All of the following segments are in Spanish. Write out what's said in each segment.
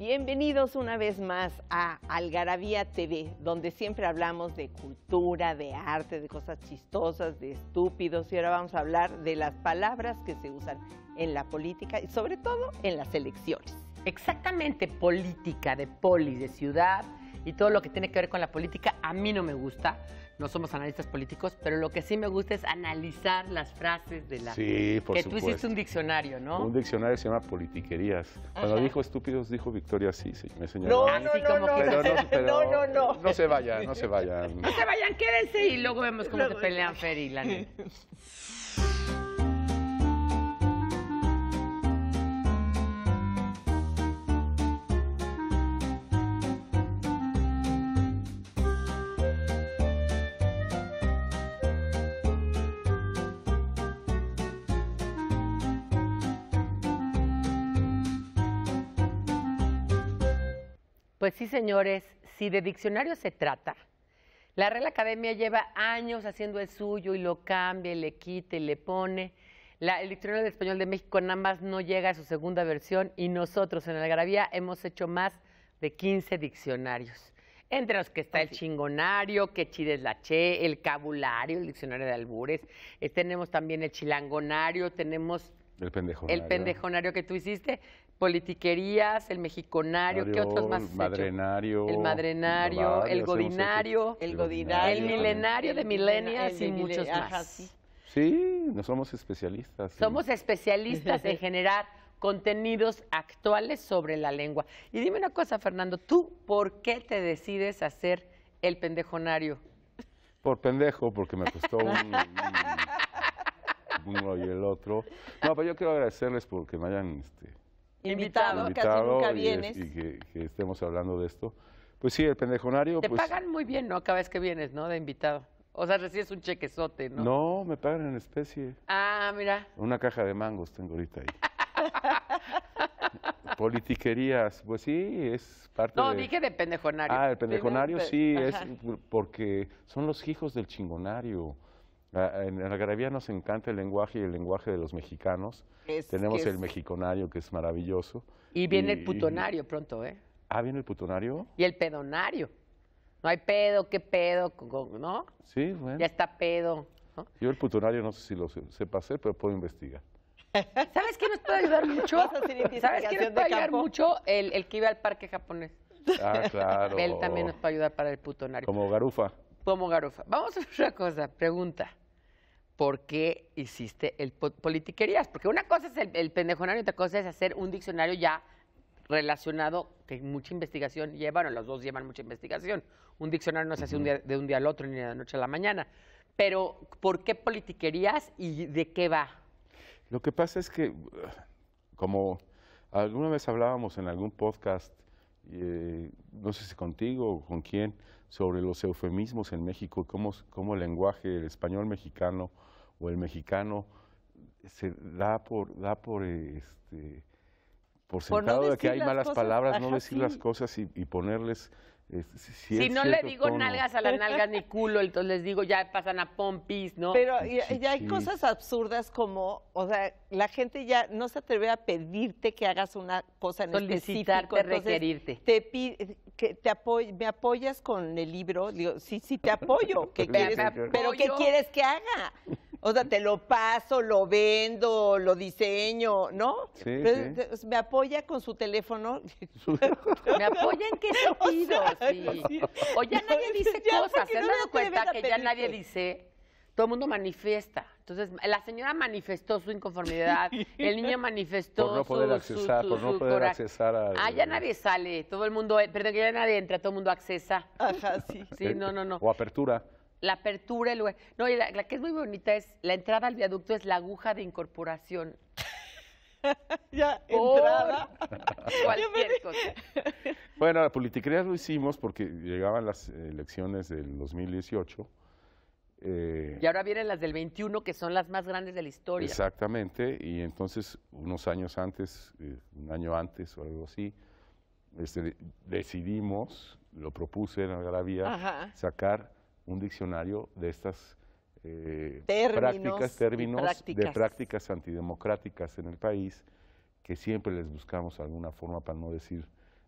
Bienvenidos una vez más a Algarabía TV, donde siempre hablamos de cultura, de arte, de cosas chistosas, de estúpidos y ahora vamos a hablar de las palabras que se usan en la política y sobre todo en las elecciones. Exactamente, política, de poli de ciudad y todo lo que tiene que ver con la política a mí no me gusta no somos analistas políticos, pero lo que sí me gusta es analizar las frases de la... Sí, por Que tú hiciste un diccionario, ¿no? Un diccionario se llama politiquerías. Cuando dijo estúpidos, dijo Victoria sí, sí me señaló. Ah, no, no, no, no, no, no, no, se vayan, no se vayan. No se vayan, quédense y luego vemos cómo se pelean Fer y Lani. Pues sí, señores, si de diccionario se trata, la Real Academia lleva años haciendo el suyo y lo cambia, le quita y le pone. La, el diccionario de español de México nada más no llega a su segunda versión y nosotros en Algarabía hemos hecho más de 15 diccionarios. Entre los que está pues el chingonario, que chides la che, el cabulario, el diccionario de albures. Eh, tenemos también el chilangonario, tenemos el pendejonario. El pendejonario que tú hiciste politiquerías, el mexiconario, ¿qué otros más? El madrenario. El madrenario, el, godinario. El godinario. El milenario de milenias y muchos más. Sí. no somos especialistas. Somos especialistas en generar contenidos actuales sobre la lengua. Y dime una cosa, Fernando, ¿tú por qué te decides hacer el pendejonario? Por pendejo, porque me costó un, uno y el otro. No, pero yo quiero agradecerles porque me hayan este, invitado, que nunca vienes. que, estemos hablando de esto. Pues sí, el pendejonario. Te pues pagan muy bien, ¿no? Cada vez que vienes, ¿no? De invitado. O sea, recibes un chequezote, ¿no? No, me pagan en especie. Ah, mira. Una caja de mangos tengo ahorita ahí. Politiquerías, pues sí, es parte de... No, dije de pendejonario. Ah, el pendejonario sí, es porque son los hijos del chingonario. Ah, en la Garabía nos encanta el lenguaje y el lenguaje de los mexicanos. Tenemos el mexiconario, que es maravilloso. Y viene el putonario pronto, ¿eh? Ah, viene el putonario. Y el pedonario. No hay pedo, qué pedo, ¿no? Sí, bueno. Ya está pedo. Yo el putonario no sé si lo sepa hacer, pero puedo investigar. ¿Sabes qué nos puede ayudar mucho? ¿Sabes qué nos puede ayudar mucho? El, el que iba al parque japonés. Ah, claro. Él también nos puede ayudar para el putonario. Como garufa. Vamos a hacer una cosa, pregunta. ¿Por qué hiciste el politiquerías? Porque una cosa es el, pendejonario y otra cosa es hacer un diccionario ya relacionado, que mucha investigación lleva, o los dos llevan mucha investigación. Un diccionario no se hace de un día al otro ni de la noche a la mañana. Pero, ¿por qué politiquerías y de qué va? Lo que pasa es que, uh, como alguna vez hablábamos en algún podcast, eh, no sé si contigo o con quién, sobre los eufemismos en México y cómo, el lenguaje, el español mexicano o el mexicano se da por, da por este por sentado de que hay malas palabras, no decir las cosas y ponerles si, no le digo nalgas a la nalgas ni culo, entonces les digo ya pasan a pompis, ¿no? Pero ya hay cosas absurdas como, o sea, la gente ya no se atreve a pedirte que hagas una cosa en requerirte. Te pide, que te apoy, me apoyas con el libro, digo, sí, sí te apoyo, ¿qué quieres? pero ¿qué quieres que haga? O sea, te lo paso, lo vendo, lo diseño, ¿no? Sí, Me apoya con su teléfono. me apoya en qué sentido, o sí. O ya nadie dice cosas. ¿Se han no dado cuenta que ya nadie dice? Todo el mundo manifiesta. Entonces, la señora manifestó su inconformidad, el niño manifestó por no poder su, accesar, por no poder accesar a... Ah, ya nadie sale, todo el mundo, perdón, que ya nadie entra, todo el mundo accesa. Ajá, sí. Sí, no, no, no. O apertura la apertura, el No, y la, que es muy bonita es la entrada al viaducto es la aguja de incorporación. ya, entrada. Cualquier cosa. Bueno, la politiquería lo hicimos porque llegaban las elecciones del 2018. Eh, y ahora vienen las del 21, que son las más grandes de la historia. Exactamente, y entonces unos años antes, eh, un año antes o algo así, este, decidimos, lo propuse en la vía, sacar un diccionario de estas eh, prácticas, términos de prácticas antidemocráticas en el país, que siempre les buscamos alguna forma para no decir,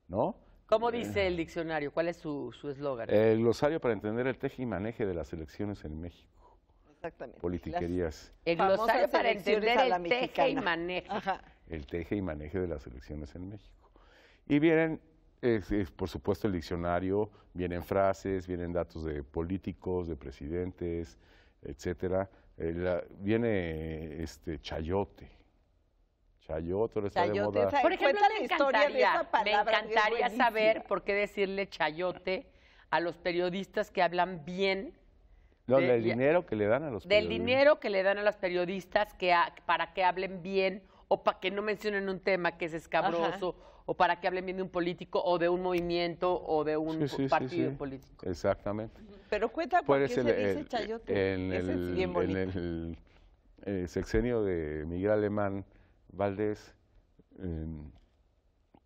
¿no? ¿Cómo eh, dice el diccionario? ¿Cuál es su eslogan? el glosario para entender el teje y maneje de las elecciones en México. Exactamente. Politiquerías. el glosario para entender el teje y maneje. El teje y maneje de las elecciones en México. Y vienen es, por supuesto, el diccionario, vienen frases, vienen datos de políticos, de presidentes, etcétera. Eh, viene este chayote. Chayote, ahora está de moda. Por ejemplo, me encantaría, saber por qué decirle chayote a los periodistas que hablan bien. No, del dinero que le dan a los Del periodistas. dinero que le dan a los periodistas para que hablen bien o para que no mencionen un tema que es escabroso, o para que hablen bien de un político, o de un movimiento, o de un partido político. Exactamente. Pero cuenta dice chayote. Eh, en el, el eh, sexenio de Miguel Alemán Valdés, em,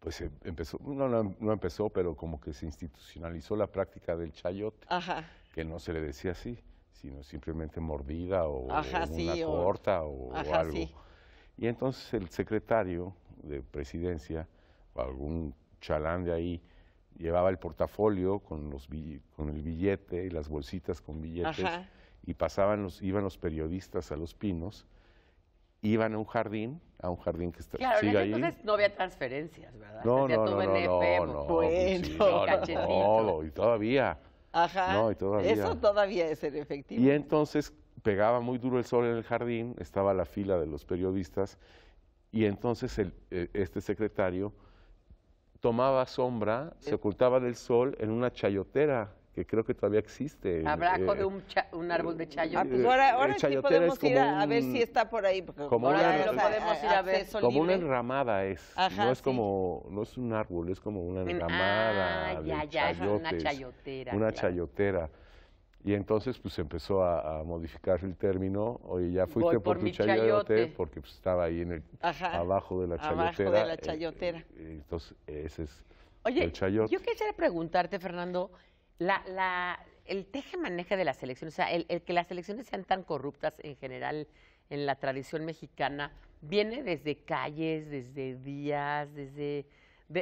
pues em, empezó, no, no, empezó, pero como que se institucionalizó la práctica del chayote, que no se le decía así, sino simplemente mordida o, una corta o, y entonces el secretario de presidencia, o algún chalán de ahí, llevaba el portafolio con, los, con el billete y las bolsitas con billetes y pasaban los, iban los periodistas a los pinos, iban a un jardín, a un jardín que está Claro, entonces no había transferencias, ¿verdad? No, no, no, pues, pues, no, no, bueno, no, y todavía. Ajá. No, y todavía. Eso todavía es en efectivo. Y entonces pegaba muy duro el sol en el jardín, estaba la fila de los periodistas y entonces el, eh, este secretario tomaba sombra, se eh. ocultaba del sol en una chayotera que creo que todavía existe. Habrá de eh, un, árbol de ah, pues chayotera. ahora, sí podemos ir a, ver si está por ahí. Como ahora una, lo podemos ir a, ver. Como una enramada es. no es como, no es un árbol, es como una enramada. Ah, ya, ya, una chayotera. Una chayotera. Y entonces pues empezó a, modificar el término, oye, ya fuiste por, tu chayote, porque pues, estaba ahí en el, abajo de la chayotera. Abajo de la chayotera. Eh, entonces ese es el chayote. yo quisiera preguntarte, Fernando, la, la, el teje maneja de las elecciones, o sea, el, el que las elecciones sean tan corruptas en general en la tradición mexicana, viene desde calles, desde días, desde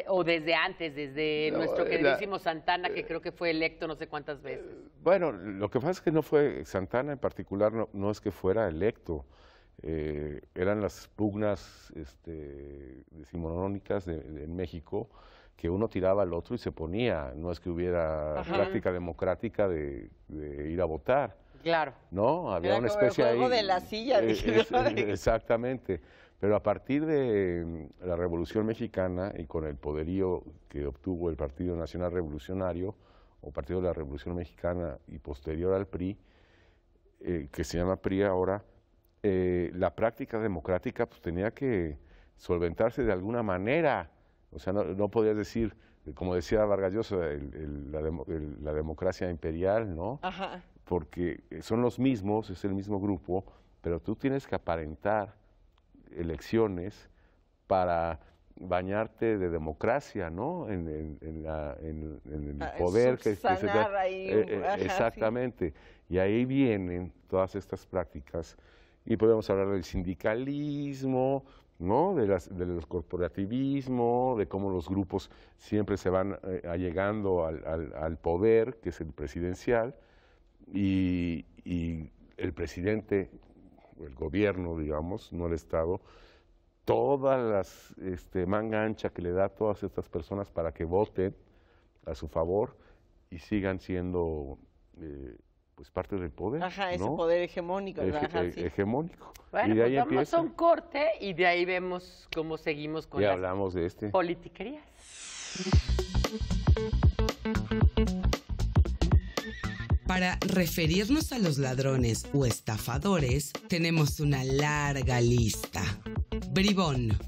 o desde antes, desde nuestro queridísimo Santana, que eh, creo que fue electo no sé cuántas veces. Eh, bueno, lo que pasa es que no fue, Santana en particular no, es que fuera electo, eh, eran las pugnas este, decimonónicas de, México que uno tiraba al otro y se ponía, no es que hubiera práctica democrática de, ir a votar. Claro. No, había una especie ahí, de la silla. exactamente. Pero a partir de mm, la Revolución Mexicana y con el poderío que obtuvo el Partido Nacional Revolucionario, o Partido de la Revolución Mexicana y posterior al PRI, eh, que se llama PRI ahora, eh, la práctica democrática pues, tenía que solventarse de alguna manera. O sea, no, podías decir, como decía Vargas Llosa, la, democracia imperial, ¿no? Porque eh, son los mismos, es el mismo grupo, pero tú tienes que aparentar elecciones para bañarte de democracia, ¿no? En, el ah, poder que, se da. Ahí, eh, eh, exactamente. Y ahí vienen todas estas prácticas. Y podemos hablar del sindicalismo, ¿no? De, corporativismo, de cómo los grupos siempre se van llegando eh, allegando al, poder, que es el presidencial, y, y el presidente el gobierno, digamos, no el Estado, todas las este, manga ancha que le da a todas estas personas para que voten a su favor y sigan siendo eh, pues parte del poder. Ajá, ese poder hegemónico. Eh, hegemónico. Bueno, de ahí pues, un corte y de ahí vemos cómo seguimos con las hablamos de este. politiquerías. Para referirnos a los ladrones o estafadores, tenemos una larga lista. Bribón.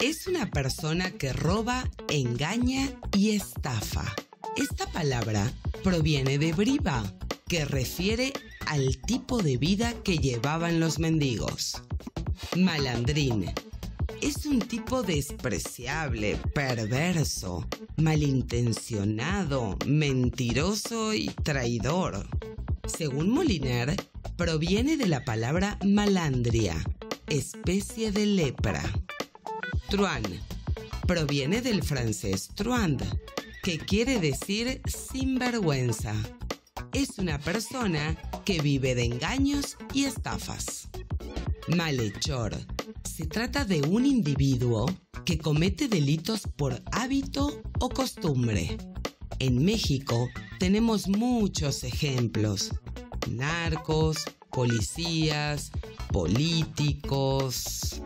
Es una persona que roba, engaña y estafa. Esta palabra proviene de briba, que refiere al tipo de vida que llevaban los mendigos. Malandrín. Es un tipo despreciable, perverso, malintencionado, mentiroso y traidor. Según Moliner, proviene de la palabra malandria, especie de lepra. Truan proviene del francés truand, que quiere decir sinvergüenza. Es una persona que vive de engaños y estafas. Malhechor. Se trata de un individuo que comete delitos por hábito o costumbre. En México tenemos muchos ejemplos. Narcos, policías, políticos.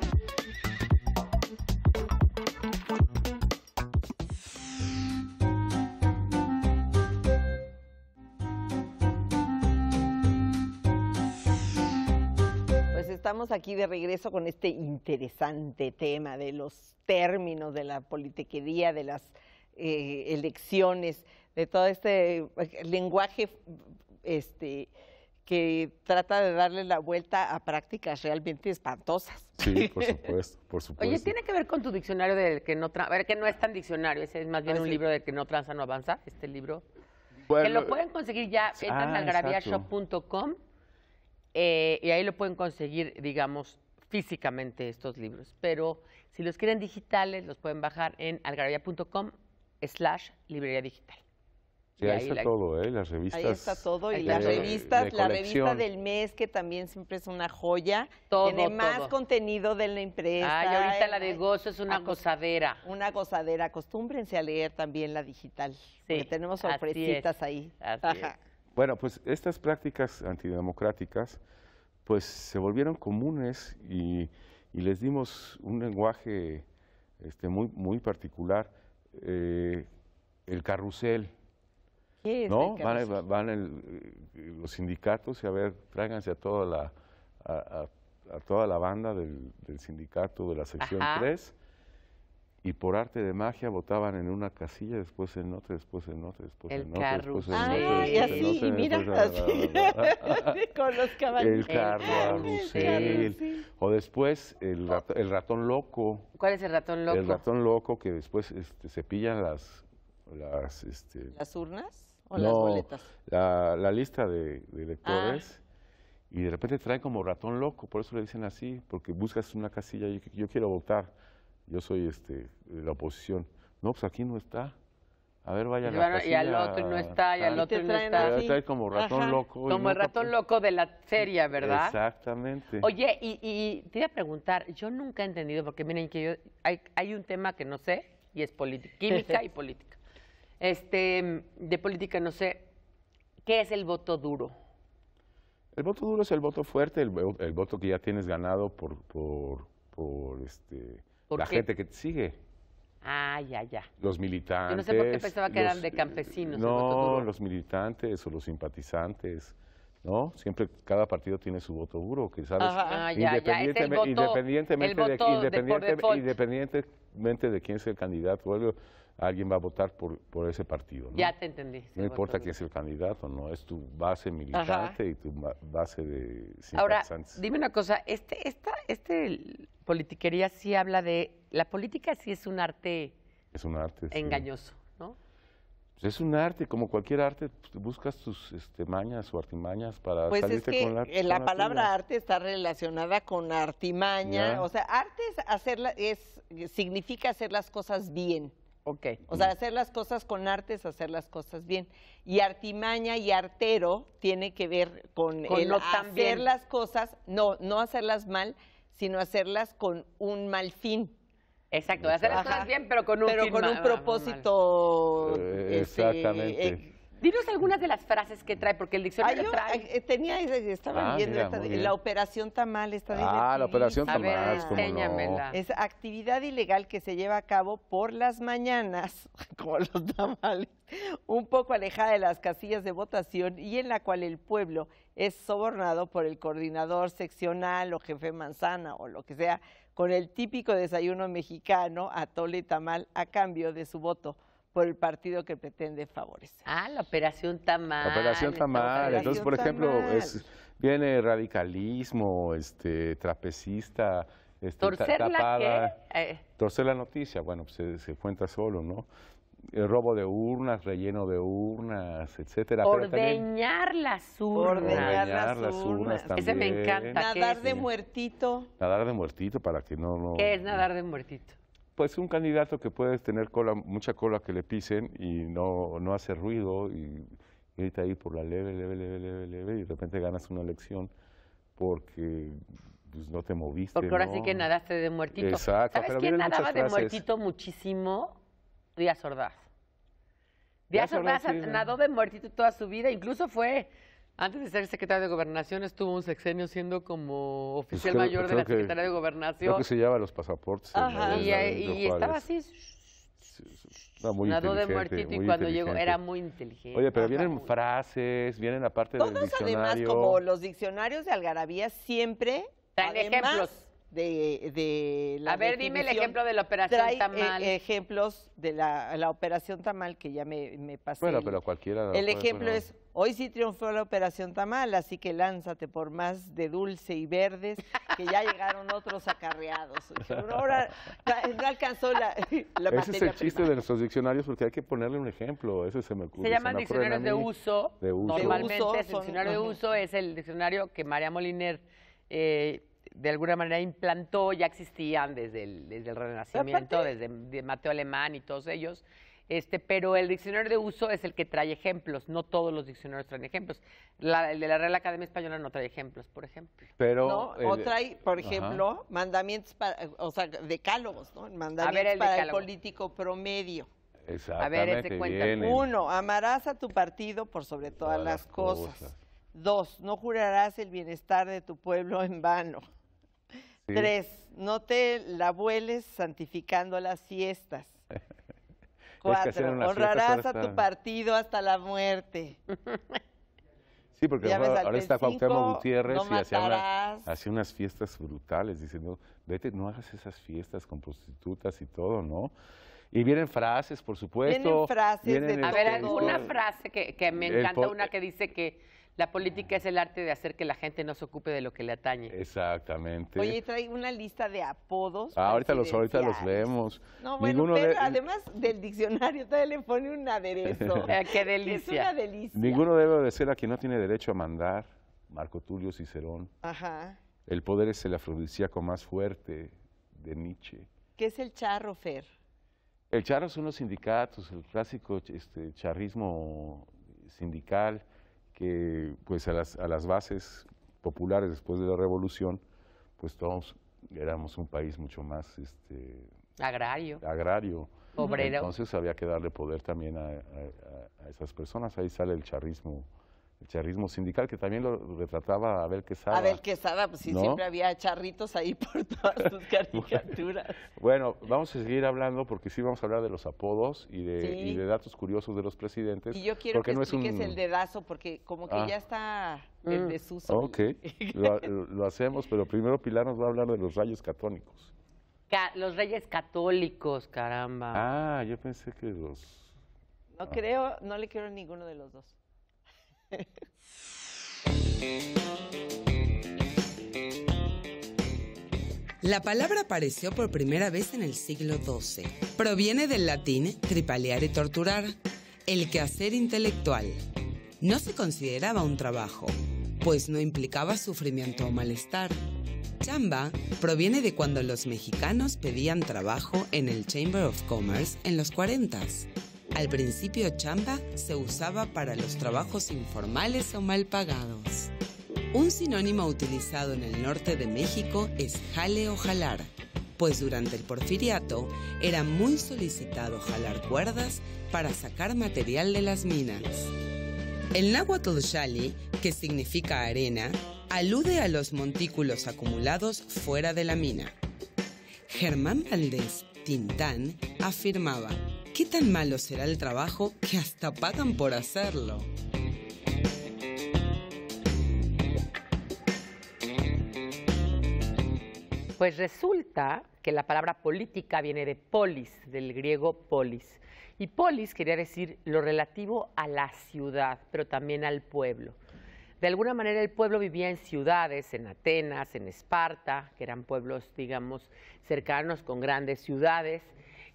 aquí de regreso con este interesante tema de los términos, de la politiquería, de las eh, elecciones, de todo este pues, lenguaje este, que trata de darle la vuelta a prácticas realmente espantosas. Sí, por supuesto, por supuesto. Oye, ¿tiene que ver con tu diccionario del que no a que no es tan diccionario, es más bien ah, un libro de que no tranza, no avanza, este libro? que lo pueden conseguir ya, en ah, eh, y ahí lo pueden conseguir, digamos, físicamente estos libros. Pero si los quieren digitales, los pueden bajar en algarabia.com slash librería digital. Sí, ahí, está todo, ¿eh? Las revistas. Ahí está todo y las revistas, la revista del mes que también siempre es una joya. Todo, Tiene más contenido de la empresa. Ah, y ahorita la de eh, gozo es una gozadera. Una gozadera. Acostúmbrense a leer también la digital. Sí, porque tenemos sorpresitas ahí. Así bueno, pues estas prácticas antidemocráticas pues se volvieron comunes y, les dimos un lenguaje este, muy, muy particular, eh, el carrusel. ¿Qué es ¿No? Van, eh, los sindicatos y a ver, tráiganse a toda la, a, toda la banda del, sindicato de la sección tres. 3 y por arte de magia votaban en una casilla, después en otra, después en otra, después en otra. Carro. Después en y así, y mira, así, con los caballeros. El carro, O después el, ratón loco. ¿Cuál es el ratón loco? El ratón loco que después este, pillan las... ¿Las, este, ¿Las urnas o las boletas? La, la lista de, de ah. y de repente trae como ratón loco, por eso le dicen así, porque buscas una casilla y yo quiero votar yo soy este, la oposición. No, pues aquí no está. A ver, vaya y, a la y al otro no está, y al otro no está. Está como ratón loco. Como el ratón loco de la serie, ¿verdad? Exactamente. Oye, y, y, te iba a preguntar, yo nunca he entendido, porque miren que yo hay, hay un tema que no sé, y es política, química y política. Este, de política no sé, ¿qué es el voto duro? El voto duro es el voto fuerte, el, el voto que ya tienes ganado por, por, por este la gente que te sigue. Ah, ya, ya. Los militantes. Yo no sé por qué pensaba que eran de campesinos. No, los militantes o los simpatizantes. ¿no? Siempre cada partido tiene su voto duro, quizás ah, independientemente, independientemente, de, quién es el candidato, alguien va a votar por, por ese partido. Ya te entendí. No importa quién es el candidato, no es tu base militante y tu base de Ahora, dime una cosa, este, esta, este politiquería sí habla de, la política sí es un arte, es un arte engañoso. Pues, es un arte, como cualquier arte, pues, buscas tus este, mañas o artimañas para pues salirte es que con la, que eh, la palabra arte está relacionada con artimaña, o sea, arte es hacer es significa hacer las cosas bien. Ok. O sea, hacer las cosas con arte es hacer las cosas bien. Y artimaña y artero tiene que ver con, el hacer las cosas, no, no hacerlas mal, sino hacerlas con un mal fin. Exacto, hacer las cosas bien, pero con un, con un ah, propósito. Este, exactamente. Eh, dinos algunas de las frases que trae, porque el diccionario ah, trae. Eh, tenía, estaba viendo ah, esta, la operación tamal está Ah, la operación tamal, a ver, Es actividad ilegal que se lleva a cabo por las mañanas, como los tamales, un poco alejada de las casillas de votación y en la cual el pueblo es sobornado por el coordinador seccional o jefe manzana o lo que sea con el típico desayuno mexicano, atole tamal, a cambio de su voto por el partido que pretende favorecer. Ah, la operación tamal. La operación tamal. Entonces, por ejemplo, viene radicalismo, este, trapecista, este, ¿Torcer tapada, la eh. la noticia, bueno, pues, se cuenta solo, ¿no? el eh, robo de urnas, relleno de urnas, etcétera. Ordeñar las urnas. Ordeñar, las, urnas. también. Ese me encanta. Nadar de muertito. Nadar de muertito para que no, no... ¿Qué es nadar de muertito? Pues un candidato que puedes tener cola, mucha cola que le pisen y no, no hace ruido y grita ahí por la leve, leve, leve, leve, leve y de repente ganas una elección porque pues, no te moviste. Porque ahora sí que nadaste de muertito. Exacto. ¿Sabes quién nadaba de muertito muchísimo? Díaz Ordaz. Díaz, Ordaz, nadó de muertito toda su vida, incluso fue, antes de ser secretario de Gobernación, estuvo un sexenio siendo como oficial mayor de la Secretaría de Gobernación. se llevaba los pasaportes. y, estaba así... Nadó de muertito y cuando llegó era muy inteligente. Oye, pero vienen frases, vienen la parte del diccionario. Todos además, como los diccionarios de Algarabía siempre... Traen ejemplos de, la A ver, dime el ejemplo de la operación eh, Tamal. ejemplos de la, operación Tamal que ya me, me pasé. Bueno, pero cualquiera. El ejemplo es, hoy sí triunfó la operación Tamal, así que lánzate por más de dulce y verdes, que ya llegaron otros acarreados. ahora no alcanzó la, Ese es el chiste de nuestros diccionarios porque hay que ponerle un ejemplo, Ese se me ocurre. Se llaman diccionarios de uso. de uso. Normalmente el diccionario de uso es el diccionario que María Moliner... Eh, de alguna manera implantó, ya existían desde el, Renacimiento, desde Mateo Alemán y todos ellos. Este, pero el diccionario de uso es el que trae ejemplos, no todos los diccionarios traen ejemplos. el de la Real Academia Española no trae ejemplos, por ejemplo. Pero, no, eh, trae, por ejemplo, mandamientos, para, o sea, decálogos, ¿no? Mandamientos el para el político promedio. A ver, este cuenta. Uno, amarás a tu partido por sobre todas, las cosas. Dos, no jurarás el bienestar de tu pueblo en vano. Tres, no te la vueles santificando las fiestas. Cuatro, honrarás a tu partido hasta la muerte. Sí, porque ahora, está Cuauhtémoc Gutiérrez y hacía, unas fiestas brutales, diciendo, vete, no hagas esas fiestas con prostitutas y todo, ¿no? Y vienen frases, por supuesto. Vienen frases de A ver, alguna frase que me encanta, una que dice que la política es el arte de hacer que la gente no se ocupe de lo que le atañe. Exactamente. Oye, trae una lista de apodos. Ah, ahorita los, ahorita los leemos. No, bueno, pero además del diccionario todavía le pone un aderezo. Ah, ¡Qué delicia! Es delicia. Ninguno debe obedecer a quien no tiene derecho a mandar. Marco Tulio Cicerón. Ajá. El poder es el afrodisíaco más fuerte de Nietzsche. ¿Qué es el charro, Fer? El charro son los sindicatos, el clásico este, charrismo sindical que pues a las, a las bases populares después de la revolución, pues todos éramos un país mucho más este, agrario. agrario. Obrero. Entonces había que darle poder también a, a esas personas. Ahí sale el charrismo el charrismo sindical, que también lo retrataba Abel Quesada. Abel Quesada, pues sí, siempre había charritos ahí por todas sus caricaturas. bueno, vamos a seguir hablando porque sí vamos a hablar de los apodos y de, datos curiosos de los presidentes. Y yo quiero que no es el dedazo porque como que ah. ya está ah. el desuso. Ok, lo, hacemos, pero primero Pilar nos va a hablar de los rayos católicos. los reyes católicos, caramba. Ah, yo pensé que los... No ah. creo, no le quiero ninguno de los dos. La palabra apareció por primera vez en el siglo XII. Proviene del latín tripalear y torturar, el quehacer intelectual. No se consideraba un trabajo, pues no implicaba sufrimiento o malestar. Chamba proviene de cuando los mexicanos pedían trabajo en el Chamber of Commerce en los 40 al principio chamba se usaba para los trabajos informales o mal pagados. Un sinónimo utilizado en el norte de México es jale o jalar, pues durante el porfiriato era muy solicitado jalar cuerdas para sacar material de las minas. El náhuatl xali, que significa arena, alude a los montículos acumulados fuera de la mina. Germán Valdés Tintán afirmaba, ¿Qué tan malo será el trabajo que hasta pagan por hacerlo? Pues resulta que la palabra política viene de polis, del griego polis. Y polis quería decir lo relativo a la ciudad, pero también al pueblo. De alguna manera el pueblo vivía en ciudades, en Atenas, en Esparta, que eran pueblos, digamos, cercanos con grandes ciudades,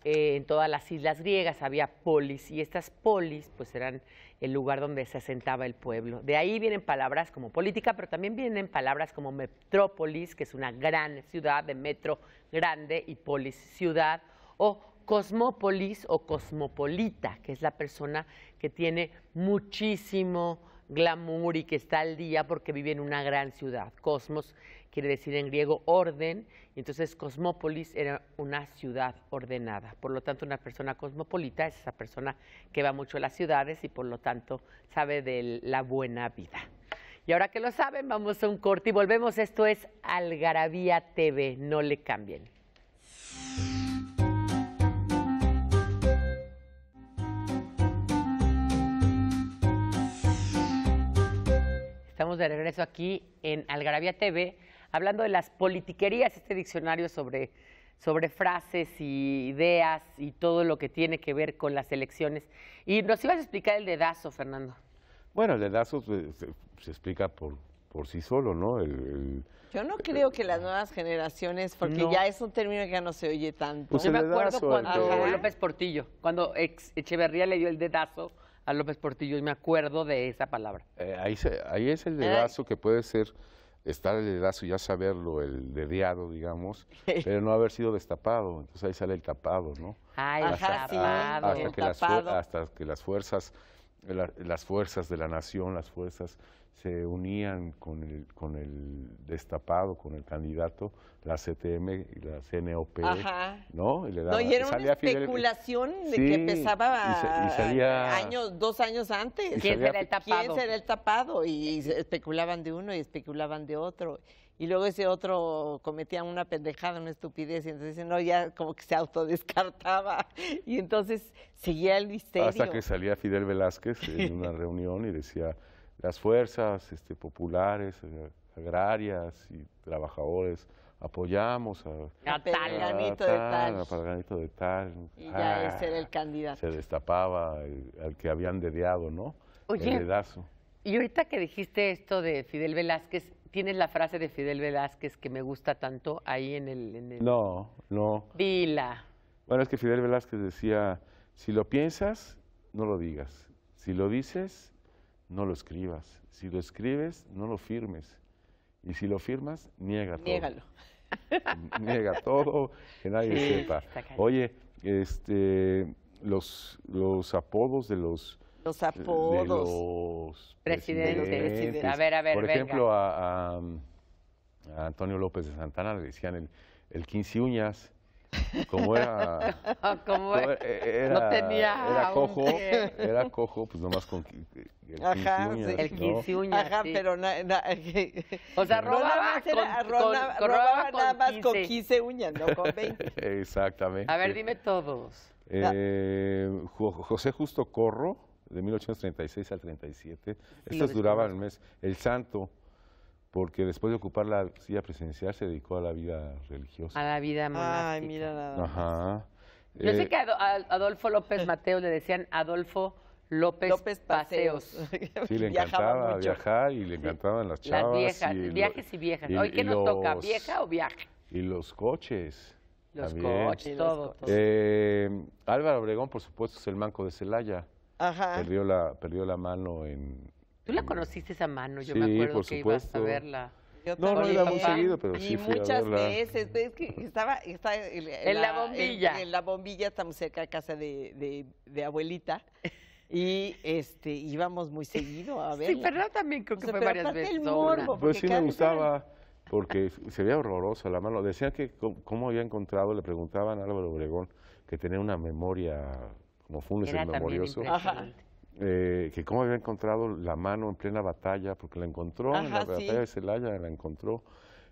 eh, en todas las islas griegas había polis y estas polis pues eran el lugar donde se asentaba el pueblo. De ahí vienen palabras como política, pero también vienen palabras como metrópolis, que es una gran ciudad de metro grande y polis ciudad, o cosmópolis o cosmopolita, que es la persona que tiene muchísimo glamour y que está al día porque vive en una gran ciudad. Cosmos quiere decir en griego orden, y entonces cosmópolis era una ciudad ordenada. Por lo tanto, una persona cosmopolita es esa persona que va mucho a las ciudades y por lo tanto sabe de la buena vida. Y ahora que lo saben, vamos a un corte y volvemos. Esto es Algarabía TV, no le cambien. Estamos de regreso aquí en Algarabía TV hablando de las politiquerías, este diccionario sobre, sobre frases y ideas y todo lo que tiene que ver con las elecciones. Y nos ibas a explicar el dedazo, Fernando. Bueno, el dedazo se, explica por, por sí solo, ¿no? El, yo no creo que las nuevas generaciones, porque ya es un término que ya no se oye tanto. Pues me acuerdo cuando López Portillo, cuando Echeverría le dio el dedazo a López Portillo, y me acuerdo de esa palabra. Eh, ahí, es el eh. dedazo que puede ser estar el dedazo y ya saberlo, el dediado, digamos, pero no haber sido destapado. Entonces ahí sale el tapado, ¿no? Ay, hasta, hasta, que las, hasta, que las, fuerzas, las fuerzas de la nación, las fuerzas se unían con el, con el destapado, con el candidato, la CTM y la CNOP, Ajá. ¿no? Y le daba, era una especulación de que empezaba años, dos años antes. ¿Quién será el tapado? Y, y especulaban de uno y especulaban de otro y luego ese otro cometía una pendejada, una estupidez, y entonces no, ya como que se autodescartaba, y entonces seguía el misterio. Hasta que salía Fidel Velázquez en una reunión y decía, las fuerzas este, populares, eh, agrarias y trabajadores apoyamos a, a tal, de tal, Y ya ese ah, era el candidato. Se destapaba eh, al que habían dediado, ¿no? Oye, Y ahorita que dijiste esto de Fidel Velázquez, ¿tienes la frase de Fidel Velázquez que me gusta tanto ahí en el...? No, no. Dila. Bueno, es que Fidel Velázquez decía, si lo piensas, no lo digas. Si lo dices, no lo escribas. Si lo escribes, no lo firmes. Y si lo firmas, niega todo. Niégalo. niega todo, que nadie sepa. Oye, este, los, los apodos de los... Los apodos. De los presidentes. A ver, a ver, Por ejemplo, a, Antonio López de Santana le decían el, el 15 uñas como era, como era, e-, e-, no tenía era cojo, era cojo, pues nomás con el Ajá, quince uñas, el quince uñas, ¿no? Ajá, pero na, o sea, robaba, nada más con 15 uñas, no con 20. Exactamente. A ver, dime todos. Eh, ah. José Justo Corro, de 1836 al 37. Sí, Estos duraban el mes. El Santo, porque después de ocupar la silla presidencial se dedicó a la vida religiosa. A la vida monástica. Ay, mira Ajá. Yo eh, sé que a Adolfo López Mateo le decían Adolfo López, Paseos. Sí, le encantaba viajar y le encantaban las chavas. Las viejas, viajes y viejas. Y, Hoy, ¿qué nos toca? ¿Vieja o viaje? Y los coches. Los coches, todo. Eh, Álvaro Obregón, por supuesto, es el manco de Celaya. Ajá. perdió la mano en, Tú la conociste esa mano, yo me acuerdo que ibas a verla. no, no era muy seguido, pero sí fui muchas veces, es estaba, en, la, bombilla. En, la bombilla, estamos cerca de casa de, de, abuelita. Y este íbamos muy seguido a verla. Sí, pero también creo que fue varias veces. El morbo, pues sí me gustaba, porque se veía horrorosa la mano. Decían que cómo había encontrado, le preguntaban a Álvaro Obregón, que tenía una memoria como fue un memorioso. Ajá. Eh, que cómo había encontrado la mano en plena batalla, porque la encontró en la batalla de Celaya, la encontró.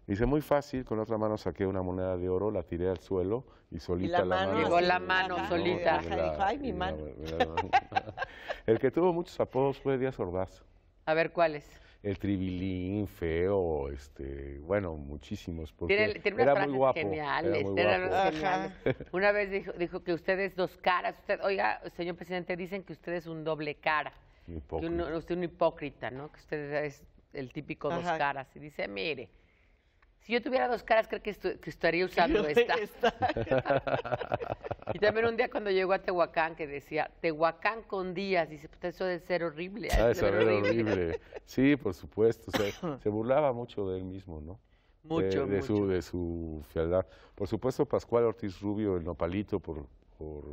Dice, muy fácil, con otra mano saqué una moneda de oro, la tiré al suelo y solita la, mano. Llegó la mano solita. ay, mi mano. el que tuvo muchos apodos fue Díaz Ordaz. A ver, ¿cuáles? el tribilín, feo, este, bueno, muchísimos. Porque era, muy guapo, era, muy Una vez dijo, que usted es dos caras. Usted, oiga, señor presidente, dicen que usted es un doble cara. Que usted un hipócrita, ¿no? Que usted es el típico dos caras. Y dice, mire, si yo tuviera dos caras, creo que, estaría usando esta. y también un día cuando llegó a Tehuacán, que decía, Tehuacán con días, dice, pues eso debe ser horrible. Ah, eso ser horrible. Sí, por supuesto, se, burlaba mucho de él mismo, ¿no? Mucho, de, Su, de su fialdad. Por supuesto, Pascual Ortiz Rubio, el nopalito, por, por,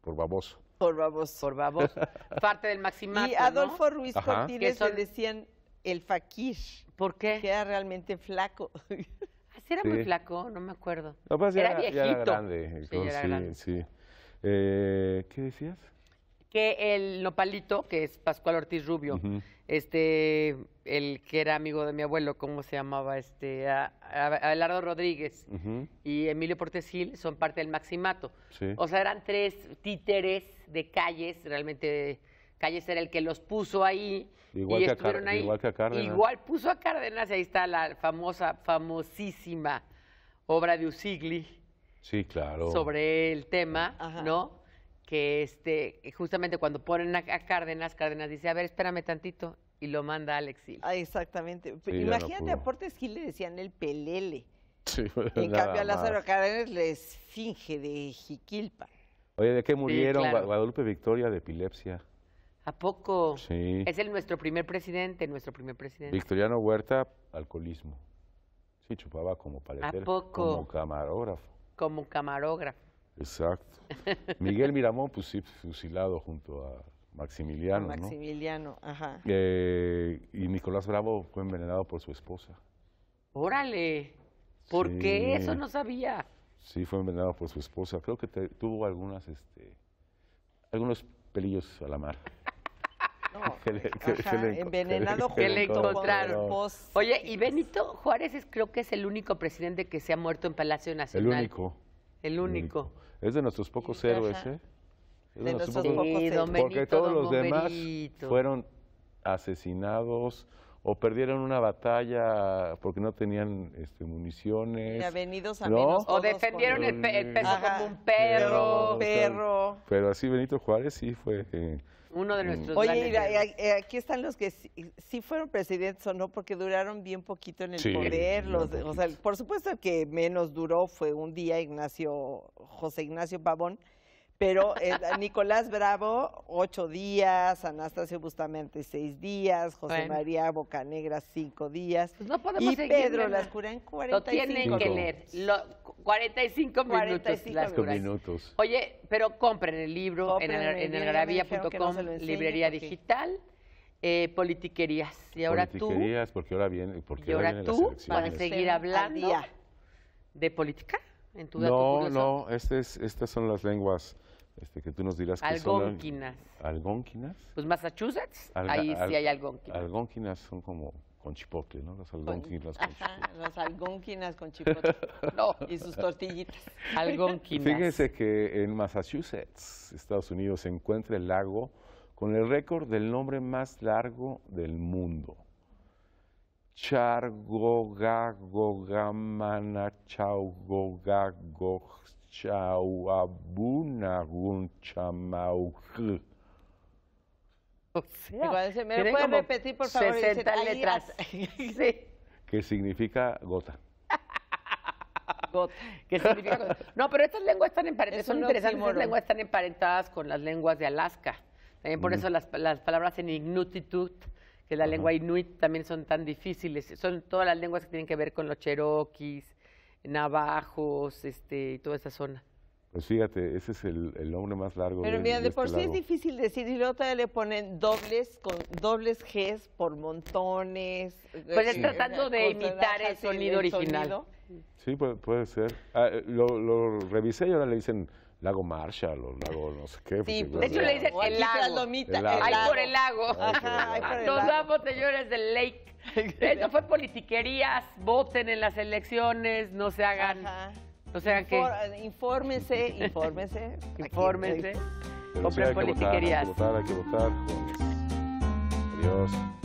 por baboso. Por baboso. Por baboso. Parte del maximato, Y Adolfo Ruiz Cortines le decían el faquir. ¿Por qué? Queda realmente flaco. Así era muy flaco, no me acuerdo. era, viejito. era grande. sí, sí. Eh, ¿Qué decías? Que el nopalito, que es Pascual Ortiz Rubio, este, el que era amigo de mi abuelo, ¿cómo se llamaba? Este, Abelardo Rodríguez y Emilio Portesil son parte del Maximato. O sea, eran tres títeres de calles realmente Calles era el que los puso ahí. Igual, y que, estuvieron a ahí. igual que a Cárdenas. Igual puso a Cárdenas, y ahí está la famosa, famosísima obra de Usigli. Sí, claro. Sobre el tema, ¿no? Que este, justamente cuando ponen a, Cárdenas, Cárdenas dice, a ver, espérame tantito, y lo manda al exilio. Ah, exactamente. Imagínate, a Gil le decían el pelele. Sí, en cambio, a Lázaro Cárdenas le finge de Jiquilpa. Oye, ¿de qué murieron? Guadalupe Victoria de epilepsia. ¿A poco? Sí. Es el, nuestro primer presidente, nuestro primer presidente. Victoriano Huerta, alcoholismo. Sí, chupaba como paletero. poco? Como camarógrafo. Como camarógrafo. Exacto. Miguel Miramón, pues sí, fusilado junto a Maximiliano, Maximiliano ¿no? ajá. Eh, y Nicolás Bravo fue envenenado por su esposa. Órale, ¿por qué? Eso no sabía. Sí, fue envenenado por su esposa. Creo que tuvo algunas, este, algunos pelillos a la mar envenenado le encontraron. Oye, y Benito Juárez es, creo que es el único presidente que se ha muerto en Palacio Nacional. El único. El único. Es de nuestros pocos héroes, ¿eh? de, nuestros, pocos, Porque todos los demás fueron asesinados o perdieron una batalla porque no tenían este, municiones. o defendieron el, peso como un perro. Pero, Pero así Benito Juárez sí fue... Eh, uno de mm. nuestros Oye, aquí están los que sí, fueron presidentes o no, porque duraron bien poquito en el poder. por supuesto que menos duró fue un día Ignacio, José Ignacio Pavón, pero eh, Nicolás Bravo, ocho días, Anastasio Bustamante, seis días, José María Bocanegra, cinco días. Pues no podemos y Pedro Cura en 45 minutos. Lo tienen que leer. Lo, 45, cinco minutos. minutos. Oye, pero compren el libro en, en librería digital. Eh, politiquerías. Y ahora politiquerías, tú. porque ahora viene. Porque y ahora, tú vas a seguir hablando de política en tu dato No, no, este estas son las lenguas este, que tú nos dirás algonquinas. que son... Algonquinas. Pues Massachusetts, ahí sí hay algonquinas. Algonquinas son como con chipotle, ¿no? Las algonquinas con, chipotle. Las algonquinas con chipotle. no, y sus tortillitas. Algonquinas. Fíjense que en Massachusetts, Estados Unidos, se encuentra el lago con el récord del nombre más largo del mundo. Gogagog. Chauabunagún o sea, me puede repetir, por favor, 60 letras. significa gota. ¿Qué significa gota? No, pero estas lenguas están emparentadas, son interesantes, estas lenguas están emparentadas con las lenguas de Alaska. También por mm. eso las, palabras en ignutitud, que es la lengua inuit, también son tan difíciles. Son todas las lenguas que tienen que ver con los cheroquis, Navajos, este, y toda esa zona. Pues fíjate, ese es el, el nombre más largo. Pero mira, de, este por sí es difícil decir y luego todavía le ponen dobles con dobles Gs por montones. Pues eh, es eh, tratando de imitar el sonido original. Sí, puede, ser. Ah, eh, lo, lo, revisé y ahora le dicen lago Marshall o lago no sé qué. Sí, de hecho le dicen el lago. Hay por el lago. Nos vamos, señores, del lake. Esto fue politiquerías, voten en las elecciones, no se hagan... No se hagan qué. Infórmense, infórmense. infórmense. Compren politiquerías. Hay que votar, hay que votar, Adiós.